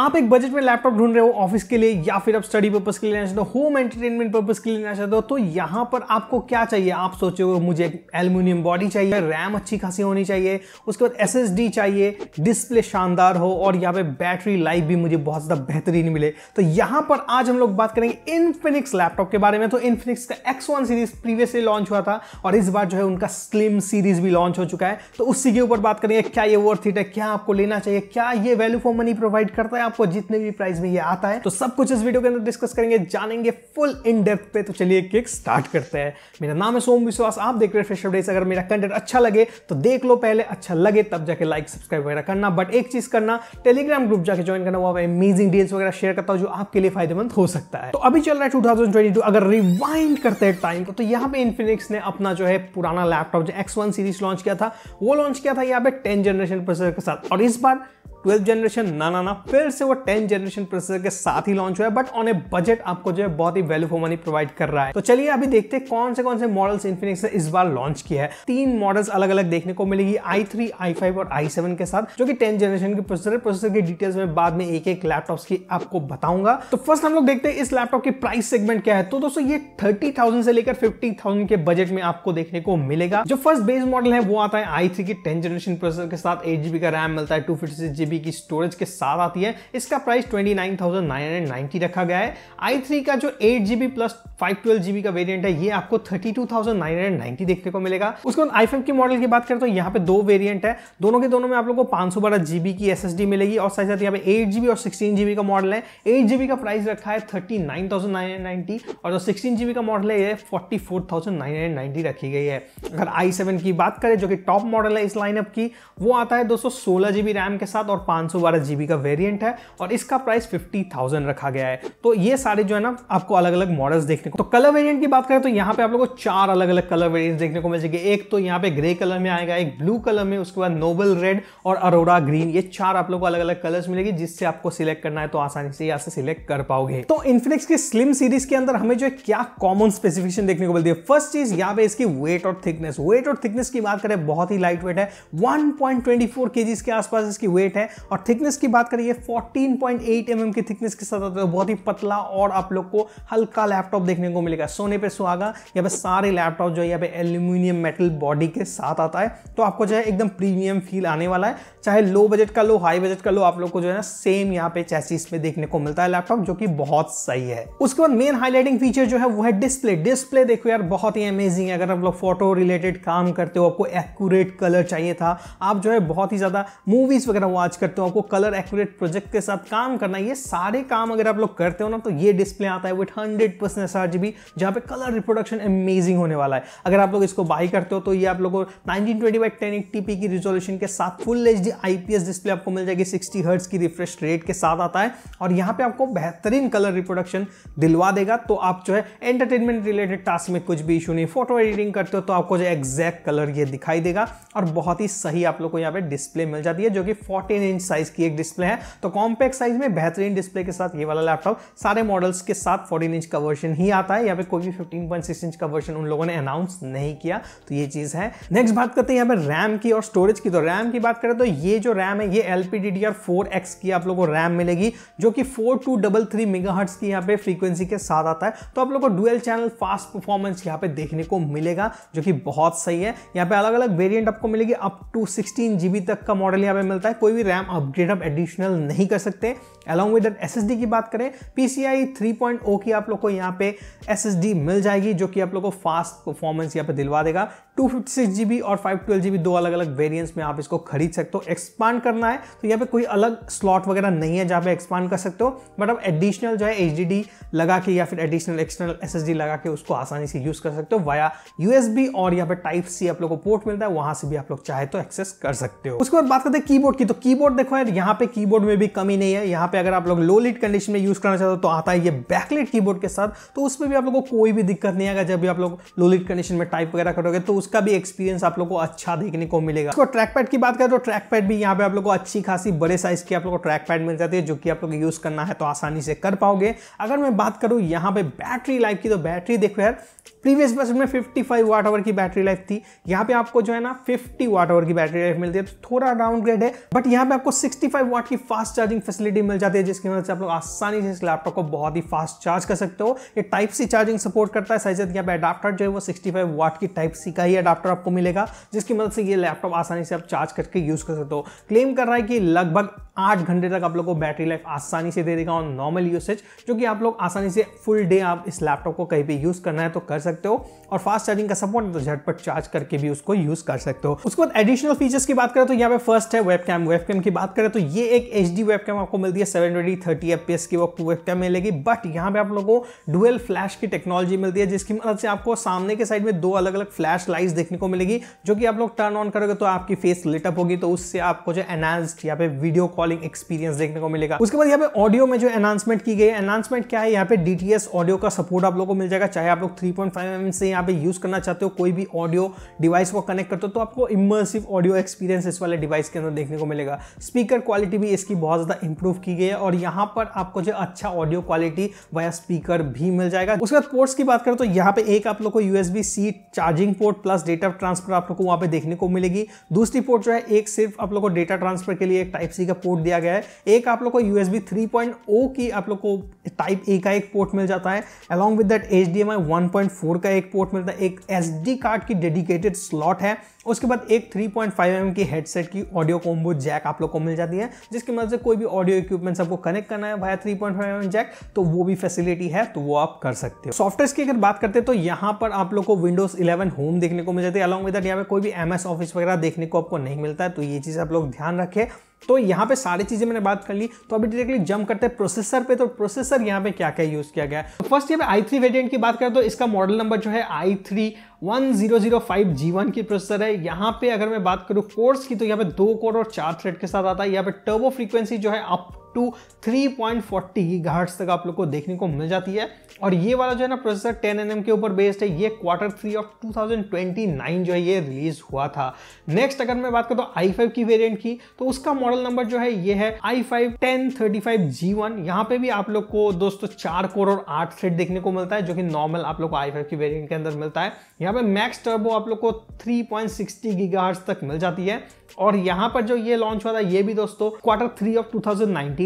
आप एक बजट में लैपटॉप ढूंढ रहे हो ऑफिस के लिए या फिर आप स्टडी पर्पज के लिए लेना चाहते हो होम एंटरटेनमेंट पर्पज के लिए लेना चाहते हो तो यहाँ पर आपको क्या चाहिए आप सोचोगे मुझे एल्यूमिनियम बॉडी चाहिए रैम अच्छी खासी होनी चाहिए उसके बाद एस चाहिए डिस्प्ले शानदार हो और यहाँ पे बैटरी लाइफ भी मुझे बहुत ज़्यादा बेहतरीन मिले तो यहाँ पर आज हम लोग बात करेंगे इनफिनिक्स लैपटॉप के बारे में तो इनफिनिक्स का एक्स सीरीज प्रीवियसली लॉन्च हुआ था और इस बार जो है उनका स्लिम सीरीज भी लॉन्च हो चुका है तो उसी के ऊपर बात करेंगे क्या ये वर्थ इट है क्या आपको लेना चाहिए क्या ये वैल्यू फॉर मनी प्रोवाइड करता है आपको जितने भी प्राइस में ये आता है तो सब कुछ इस वीडियो के अंदर डिस्कस करेंगे जानेंगे फुल इन डेप्थ पे तो चलिए किक स्टार्ट करते हैं मेरा नाम है सोम विश्वास आप देख रहे हैं फ्रेश अपडेट्स अगर मेरा कंटेंट अच्छा लगे तो देख लो पहले अच्छा लगे तब जाके लाइक सब्सक्राइब वगैरह करना बट एक चीज करना टेलीग्राम ग्रुप जाके ज्वाइन करना वहां अमेजिंग डील्स वगैरह शेयर करता हूँ जो आपके लिए फायदेमंद हो सकता है तो अभी चल रहा है टू अगर रिवाइंड करते हैं टाइम को तो यहाँ पे इन्फिनिक्स ने अपना जो है पुराना लैपटॉप जो एक्स सीरीज लॉन्च किया था वो लॉन्च किया था यहाँ पे टेन जनरेशन प्रोसेसर के साथ और इस बार ट्वेल्थ जनरेशन ना ना ना फिर से वो टेंथ जनरेशन प्रोसेसर के साथ ही लॉन्च हुआ है बट ऑन ए बजट आपको जो है बहुत ही वैल्यू फॉर मनी प्रोवाइड कर रहा है तो चलिए अभी देखते हैं कौन से कौन से मॉडल्स इन्फिनिक्स ने इस बार लॉन्च किया है तीन मॉडल्स अलग अलग देखने को मिलेगी आई थ्री आई फाइव और आई सेवन के साथ जो कि टेंथ जनरेशन के प्रोसेसर प्रोसेसर की डिटेल्स में बाद में एक एक लैपटॉप की आपको बताऊंगा तो फर्स्ट हम लोग देखते हैं इस लैपटॉप की प्राइस सेगमेंट क्या है तो दोस्तों ये थर्टी थाउजेंड से लेकर फिफ्टी थाउजेंड के बजट में आपको देखने को मिलेगा जो फर्स्ट बेस मॉडल है वो आता है आई थ्री की टेंथ जनरेशन प्रोसेसर के साथ एट जीबी का रैम मिलता है two fifty six GB GB की स्टोरेज के साथ आती है इसका प्राइस 29,990 रखा गया है i3 का जो eight GB plus five twelve GB का वेरियंट है ये आपको 32,990 देखने को मिलेगा उसके बाद i5 के मॉडल की बात करें तो यहाँ पे दो वेरियंट है दोनों के दोनों में आप लोग को पांच सौ की एस मिलेगी और साथ साथ यहाँ पे एट जीबी और सिक्सटीन जीबी का मॉडल है एट जीबी का प्राइस रखा है थर्टी और जो सिक्सटीन जीबी का मॉडल है ये फोर्टी रखी गई है अगर आई सेवन की बात करें जो कि टॉप मॉडल है इस लाइनअप की वो आता है दोस्तों सोलह जीबी रैम के साथ और और पाँच सौ का वेरियंट है और इसका प्राइस फिफ्टी रखा गया है तो ये सारे जो है ना आपको अलग अलग मॉडल्स देखने को तो कलर वेरियंट की बात करें तो यहाँ पे आप लोग को चार अलग अलग कलर वेरियंट देखने को मिल जाएगी एक तो यहाँ पे ग्रे कलर में आएगा एक ब्लू कलर में उसके बाद नोबल रेड और अरोड़ा ग्रीन ये चार आप लोग को अलग अलग कलर्स मिलेगी जिससे आपको सिलेक्ट करना है तो आसानी से यहाँ से सिलेक्ट कर पाओगे तो इन्फिनिक्स की स्लिम सीरीज के अंदर हमें जो है क्या कॉमन स्पेसिफिकेशन देखने को मिलती है फर्स्ट चीज यहाँ पे इसकी वेट और थिकनेस वेट और थिकनेस की बात करें बहुत ही लाइट वेट है 1.24 केजीस के आसपास इसकी वेट है और थिकनेस की बात करिए 14.8 पॉइंट mm की थिकनेस के साथ आता है बहुत ही पतला और आप लोग को हल्का लैपटॉप देखने को मिलेगा सोने पे सुहागा यहाँ पे सारे लैपटॉप जो है यहाँ पे एल्यूमिनियम मेटल बॉडी के साथ आता है तो आपको जो है एकदम प्रीमियम फील आने वाला है चाहे लो बजट का लो हाई बजट का लो आप लोग को जो है ना सेम यहाँ पे चैसीस में देखने को मिलता है लैपटॉप जो कि बहुत सही है उसके बाद मेन हाईलाइटिंग फीचर जो है वो है डिस्प्ले डिस्प्ले देखो यार बहुत ही अमेजिंग है अगर आप लोग फोटो रिलेटेड काम करते हो आपको एक्यूरेट कलर चाहिए था आप जो है बहुत ही ज़्यादा मूवीज़ वगैरह वॉच करते हो आपको कलर एक्यूरेट प्रोजेक्ट के साथ काम करना ये सारे काम अगर आप लोग करते हो ना तो ये डिस्प्ले आता है with hundred percent S R G B जहाँ पे कलर रिप्रोडक्शन अमेजिंग होने वाला है अगर आप लोग इसको बाई करते हो तो ये आप लोगों nineteen twenty by ten eighty P की रिजोल्यूशन के साथ full H D I P S display आपको मिल जाएगी सिक्सटी हर्ट्स की रिफ्रेश रेट के साथ आता है और यहाँ पे आपको बेहतरीन कलर रिप्रोडक्शन दिलवा देगा तो आप जो है एंटरटेनमेंट रिलेटेड टास्क में कुछ भी इशू नहीं फोटो एडिटिंग करते हो तो आपको जो एग्जैक्ट कलर ये दिखाई देगा और बहुत ही सही आप लोग को यहाँ पे डिस्प्ले मिल जाती है जो कि फोर्टीन इंच साइज की एक डिस्प्ले है तो कॉम्पैक्ट साइज में बेहतरीन डिस्प्ले के साथ ये वाला लैपटॉप सारे मॉडल्स के साथ फोर्टीन इंच का वर्जन ही आता है यहाँ पे कोई भी फिफ्टीन इंच का वर्जन उन लोगों ने अनाउंस नहीं किया तो ये चीज़ है नेक्स्ट बात करते हैं यहाँ पे रैम की और स्टोरेज की तो रैम की बात करें तो ये जो रैम है ये एल पी की आप लोगों को रैम मिलेगी जो कि four two double three megahertz की यहाँ पे फ्रीक्वेंसी के साथ आता है तो आप लोग को डुअल चैनल फास्ट परफॉर्मेंस यहाँ पे देखने को मिलेगा जो कि बहुत सही है यहाँ पे अलग अलग वेरियंट आपको मिलेगी अप टू सिक्सटीन जीबी तक का मॉडल यहाँ पे मिलता है कोई भी RAM RAM upgrade up additional नहीं कर सकते अलॉन्ग विद एस एस की बात करें P C I three point O की आप लोग को यहाँ पे एस एस डी मिल जाएगी जो कि आप लोग को फास्ट परफॉर्मेंस यहाँ पे दिलवा देगा two fifty six G B और फाइव ट्वेल्व जी बी दो अलग अलग वेरियंट्स में आप इसको खरीद सकते हो एक्सपांड करना है तो यहाँ पे कोई अलग स्लॉट वगैरह नहीं है जहाँ पे एक्सपांड कर सकते हो बट आप एडिशनल जो है एच डी डी लगा के या फिर additional external S S D लगा के उसको आसानी से यूज़ कर सकते हो वाया यू एस बी और यहाँ पे टाइप सी आप लोग को पोर्ट मिलता है वहाँ से भी आप लोग चाहे तो एक्सेस कर सकते हो उसके बाद बात करते हैं कीबोर्ड की तो कीबोर्ड देखो यार यहाँ पे कीबोर्ड में भी कमी नहीं है यहाँ पे अगर आप लोग लो लिट कंडीशन में यूज़ करना चाहते हो तो आता है ये बैकलेट कीबोर्ड के साथ तो उसमें भी आप लोग को कोई भी दिक्कत नहीं आएगा जब भी आप लोग लो लिट कंडीशन में टाइप वगैरह करोगे तो उसका भी एक्सपीरियंस आप लोग को अच्छा देखने को मिलेगा तो ट्रैक पैड की बात करें तो ट्रैक पैड भी यहाँ पे आप लोग को अच्छी खासी बड़े साइज की आप लोग को ट्रैक पैड मिल जाती है जो कि आप लोग यूज़ करना है तो आसानी से कर पाओगे अगर मैं बात करूँ यहाँ पे बैटरी लाइफ की तो बैटरी देखो यार प्रीवियस वर्जन में 55 फाइव वाट आवर की बैटरी लाइफ थी यहाँ पे आपको जो है ना 50 वाट आवर की बैटरी लाइफ मिलती है तो थोड़ा डाउनग्रेड है बट यहाँ पे आपको 65 फाइव वाट की फास्ट चार्जिंग फैसिलिटी मिल जाती है जाती है जिसकी मदद से आप लोग आसानी से इस लैपटॉप को बहुत ही फास्ट चार्ज कर सकते हो ये टाइप सी चार्जिंग सपोर्ट करता है साइज यहाँ पे अडाप्टर जो है वो 65 वाट की टाइप सी का ही अडाप्टर आपको मिलेगा जिसकी मदद से ये लैपटॉप आसानी से आप चार्ज करके यूज़ कर सकते हो क्लेम कर रहा है कि लगभग आठ घंटे तक आप लोग को बैटरी लाइफ आसानी से दे देगा और नॉर्मल यूसेज जो कि आप लोग आसानी से फुल डे आप इस लैपटॉप को कहीं भी यूज़ करना है तो कर सकते हो और फास्ट चार्जिंग का सपोर्ट तो मतलब झटपट चार्ज करके भी उसको यूज़ कर सकते हो उसके बाद एडिशनल फीचर्स की बात करें तो यहाँ पे फर्स्ट है वेब कैम की बात करें तो ये एक एच डी वेब आपको मिलती है seven twenty thirty F P की आपको वेबकैम मिलेगी बट यहाँ पे आप लोगों को डुअल फ्लैश की टेक्नोलॉजी मिलती है जिसकी मदद से आपको सामने के साइड में दो अलग अलग फ्लैश लाइट्स देखने को मिलेगी जो कि आप लोग टर्न ऑन करोगे तो आपकी फेस लिटअप होगी तो उससे आपको जो एनहांस्ड यहाँ पे वीडियो कॉलिंग एक्सपीरियंस देखने को मिलेगा उसके बाद यहाँ पे ऑडियो में जो अनाउंसमेंट की गई है एनहांसमेंट क्या है यहाँ पे डीटीएस ऑडियो का सपोर्ट आप लोग को मिल जाएगा चाहे आप लोग थ्री पॉइंट mm से यहाँ पे यूज करना चाहते हो कोई भी ऑडियो डिवाइस को कनेक्ट करते हो तो आपको इमर्सिव ऑडियो एक्सपीरियंस इस वाले डिवाइस के अंदर देखने को मिलेगा स्पीकर क्वालिटी भी इसकी बहुत ज्यादा इंप्रूव की गई है और यहाँ पर आपको जो अच्छा ऑडियो क्वालिटी वाया स्पीकर भी मिल जाएगा उसके बाद पोर्ट्स की बात करें तो यहाँ पे एक आप लोग को USB C charging port plus data transfer आप लोग को वहाँ पे देखने को मिलेगी दूसरी पोर्ट जो है एक सिर्फ आप लोग को डेटा ट्रांसफर के लिए एक टाइप सी का पोर्ट दिया गया है एक आप लोग को यूएसबी ओ oh की आप लोग को टाइप ए का एक पोर्ट मिल जाता है along with that H D M I one point four का एक पोर्ट मिलता है एक एस डी कार्ड की डेडिकेटेड स्लॉट है उसके बाद एक 3.5 पॉइंट mm की हेडसेट की ऑडियो कॉम्बो जैक आप लोग को मिल जाती है जिसकी मदद से कोई भी ऑडियो इक्विपमेंट्स आपको कनेक्ट करना है भाया 3.5 पॉइंट mm जैक तो वो भी फैसिलिटी है तो वो आप कर सकते हो सॉफ्टवेयर की अगर बात करते हैं तो यहाँ पर आप लोग को विंडोज इलेवन होम देखने को मिल जाती है अलॉन्ग विद यहाँ पे कोई भी एम ऑफिस वगैरह देखने को आपको नहीं मिलता है तो ये चीज़ आप लोग ध्यान रखें तो यहाँ पे सारी चीज़ें मैंने बात कर ली तो अभी डायरेक्टली जंप करते हैं प्रोसेसर पे तो प्रोसेसर यहाँ पे क्या क्या यूज़ किया गया तो फर्स्ट यहाँ पे आई थ्री वेरियंट की बात करें तो इसका मॉडल नंबर जो है I three one zero zero five G one की प्रोसेसर है यहाँ पे अगर मैं बात करूँ कोर्स की तो यहाँ पे दो कोर और चार थ्रेड के साथ आता है यहाँ पे टर्बो फ्रीक्वेंसी जो है अप टू 3.40 गीगाहर्ट्ज तक आप लोग को देखने को मिल जाती है और ये वाला जो है ना प्रोसेसर 10 एन के ऊपर बेस्ड है ये क्वार्टर थ्री ऑफ 2029 जो है ये रिलीज हुआ था नेक्स्ट अगर मैं बात करता हूँ आई की वेरियंट की तो उसका मॉडल नंबर जो है ये है I five ten thirty five G one यहाँ पे भी आप लोग को दोस्तों चार कोर और आठ थ्रेड देखने को मिलता है जो कि नॉर्मल आप लोग को आई की वेरियंट के अंदर मिलता है यहाँ पे मैक्स टर्बो आप लोग को थ्री पॉइंट सिक्सटी गीगाहर्ट्ज तक मिल जाती है और यहाँ पर जो ये लॉन्च हुआ था ये भी दोस्तों quarter three of two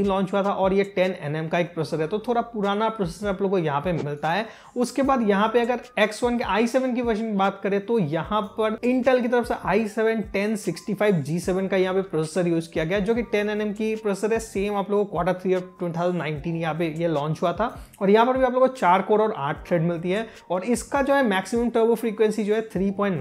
2013 launch हुआ था और ये 10 एन का एक प्रोसेसर है तो थोड़ा पुराना प्रोसेसर आप लोगों को यहाँ पे मिलता है उसके बाद यहाँ पे अगर X1 के i7 की वर्जन की बात करें तो यहाँ पर Intel की तरफ से i7 सेवन टेन का यहाँ पे प्रोसेसर यूज किया गया जो कि 10 एन की प्रोसेसर है सेम आप लोगों को quarter three of twenty thousand यहाँ पे ये लॉन्च हुआ था और यहाँ पर भी आप लोगों को चार कोर और आठ थ्रेड मिलती है और इसका जो है मैक्सिमम टर्बो फ्रीक्वेंसी जो है थ्री पॉइंट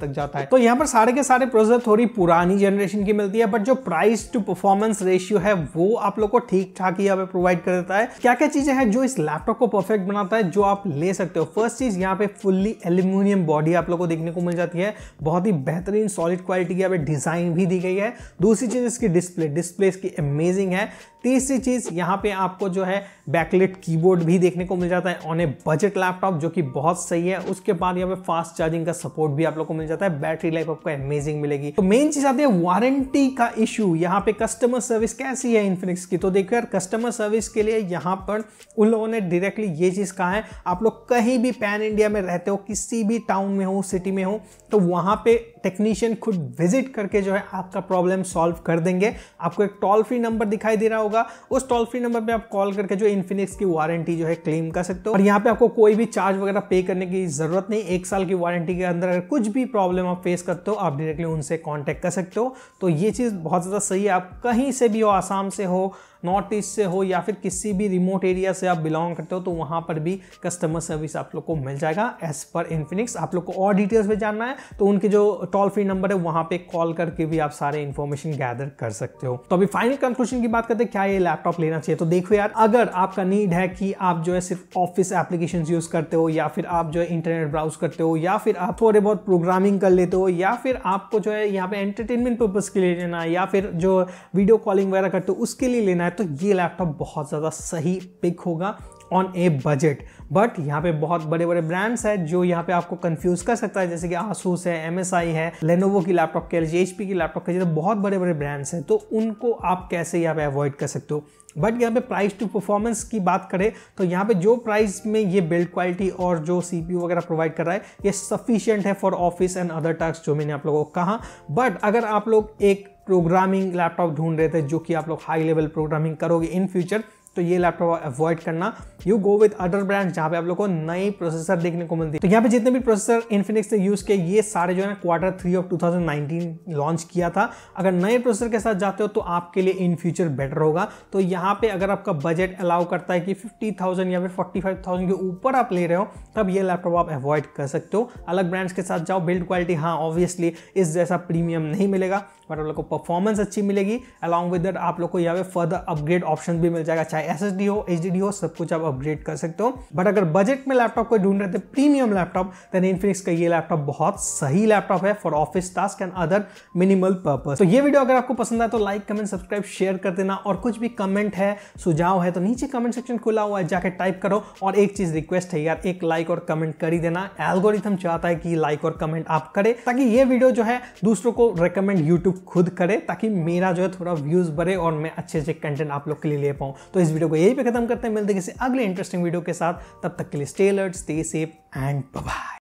तक जाता है तो यहाँ पर सारे के सारे प्रोसेसर थोड़ी पुरानी जनरेशन की मिलती है बट जो प्राइस टू परफॉर्मेंस रेशियो है वो वो आप लोग को ठीक ठाक ही यहाँ पे प्रोवाइड कर देता है क्या क्या चीजें हैं जो इस लैपटॉप को परफेक्ट बनाता है जो आप ले सकते हो फर्स्ट चीज यहाँ पे फुल्ली एल्यूमिनियम बॉडी आप लोग को देखने को मिल जाती है बहुत ही बेहतरीन सॉलिड क्वालिटी की यहाँ पे डिजाइन भी दी गई है दूसरी चीज इसकी डिस्प्ले डिस्प्ले इसकी अमेजिंग है तीसरी चीज़ यहाँ पे आपको जो है बैकलेट कीबोर्ड भी देखने को मिल जाता है ऑन ए बजट लैपटॉप जो कि बहुत सही है उसके बाद यहाँ पे फास्ट चार्जिंग का सपोर्ट भी आप लोग को मिल जाता है बैटरी लाइफ आपको अमेजिंग मिलेगी तो मेन चीज़ आती है वारंटी का इशू यहाँ पे कस्टमर सर्विस कैसी है इन्फिनिक्स की तो देखो यार कस्टमर सर्विस के लिए यहाँ पर उन लोगों ने डायरेक्टली ये चीज़ कहा है आप लोग कहीं भी पैन इंडिया में रहते हो किसी भी टाउन में हो सिटी में हो तो वहाँ पे टेक्नीशियन खुद विजिट करके जो है आपका प्रॉब्लम सॉल्व कर देंगे आपको एक टोल फ्री नंबर दिखाई दे रहा होगा उस टोल फ्री नंबर पे आप कॉल करके जो इन्फिनिक्स की वारंटी जो है क्लेम कर सकते हो और यहाँ पे आपको कोई भी चार्ज वगैरह पे करने की जरूरत नहीं एक साल की वारंटी के अंदर अगर कुछ भी प्रॉब्लम आप फेस करते हो आप डायरेक्टली उनसे कॉन्टेक्ट कर सकते हो तो ये चीज़ बहुत ज़्यादा सही है आप कहीं से भी हो आसाम से हो नॉर्थ ईस्ट से हो या फिर किसी भी रिमोट एरिया से आप बिलोंग करते हो तो वहाँ पर भी कस्टमर सर्विस आप लोग को मिल जाएगा एज पर इन्फिनिक्स आप लोग को और डिटेल्स में जानना है तो उनके जो टोल फ्री नंबर है वहाँ पर कॉल करके भी आप सारे इन्फॉर्मेशन गैदर कर सकते हो तो अभी फाइनल कंक्लूजन की बात करते हैं क्या ये लैपटॉप लेना चाहिए तो देखो यार अगर आपका नीड है कि आप जो है सिर्फ ऑफिस एप्लीकेशन यूज करते हो या फिर आप जो है इंटरनेट ब्राउज करते हो या फिर आप थोड़े बहुत प्रोग्रामिंग कर लेते हो या फिर आपको जो है यहाँ पे एंटरटेनमेंट पर्पज के लिए लेना है या फिर जो वीडियो कॉलिंग वगैरह करते हो उसके लिए लेना है है तो ये लैपटॉप बहुत ज़्यादा सही पिक होगा ऑन ए बजट बट यहाँ पे बहुत बड़े बड़े ब्रांड्स हैं जो यहाँ पे आपको कंफ्यूज कर सकता है जैसे कि आसूस है एम एस आई है लेनोवो की लैपटॉप कह लीजिए एच पी की लैपटॉप कह लीजिए तो बहुत बड़े बड़े ब्रांड्स हैं तो उनको आप कैसे यहाँ पे अवॉइड कर सकते हो बट यहाँ पे प्राइस टू परफॉर्मेंस की बात करें तो यहाँ पे जो प्राइस में ये बिल्ड क्वालिटी और जो सी वगैरह प्रोवाइड कर रहा है ये सफिशियंट है for office and other task जो मैंने आप लोगों को कहा बट अगर आप लोग एक प्रोग्रामिंग लैपटॉप ढूंढ रहे थे जो कि आप लोग हाई लेवल प्रोग्रामिंग करोगे इन फ्यूचर तो ये लैपटॉप अवॉइड करना you go with other brands जहाँ पे आप लोगों को नए प्रोसेसर देखने को मिलती है तो यहाँ पे जितने भी प्रोसेसर इन्फिनिक्स ने यूज़ किए ये सारे जो है ना क्वार्टर थ्री ऑफ 2019 लॉन्च किया था अगर नए प्रोसेसर के साथ जाते हो तो आपके लिए इन फ्यूचर बेटर होगा तो यहाँ पे अगर आपका बजट अलाउ करता है कि फिफ्टी या फिर फोर्टी के ऊपर आप ले रहे हो तब ये लैपटॉप आप अवॉइड कर सकते हो अलग ब्रांड्स के साथ जाओ बिल्ड क्वालिटी हाँ ऑब्वियसली इस जैसा प्रीमियम नहीं मिलेगा बट आप लोग को परफॉर्मेंस अच्छी मिलेगी अलॉन्ग विद दैट आप लोग को यहाँ पे फर्दर अपग्रेड ऑप्शन भी मिल जाएगा चाहे एस एस डी हो एच डी डी हो सब कुछ आप अपग्रेड कर सकते हो बट अगर बजट में लैपटॉप कोई ढूंढ रहे थे प्रीमियम लैपटॉप देन इन्फिनिक्स का ये लैपटॉप बहुत सही लैपटॉप है for office task and other minimal purpose तो ये वीडियो अगर आपको पसंद आए तो लाइक कमेंट सब्सक्राइब शेयर कर देना और कुछ भी कमेंट है सुझाव है तो नीचे कमेंट सेक्शन खुला हुआ है जाकर टाइप करो और एक चीज रिक्वेस्ट है यार एक लाइक और कमेंट कर ही देना एल्गोरिथम चाहता है कि लाइक और कमेंट आप करें ताकि ये वीडियो जो है दूसरों को रिकमेंड यूट्यूब खुद करे ताकि मेरा जो है थोड़ा व्यूज बढ़े और मैं अच्छे अच्छे कंटेंट आप लोग के लिए ले पाऊं तो इस वीडियो को यही पे खत्म करते हैं मिलते किसी अगले इंटरेस्टिंग वीडियो के साथ तब तक के लिए stay alert stay safe and bye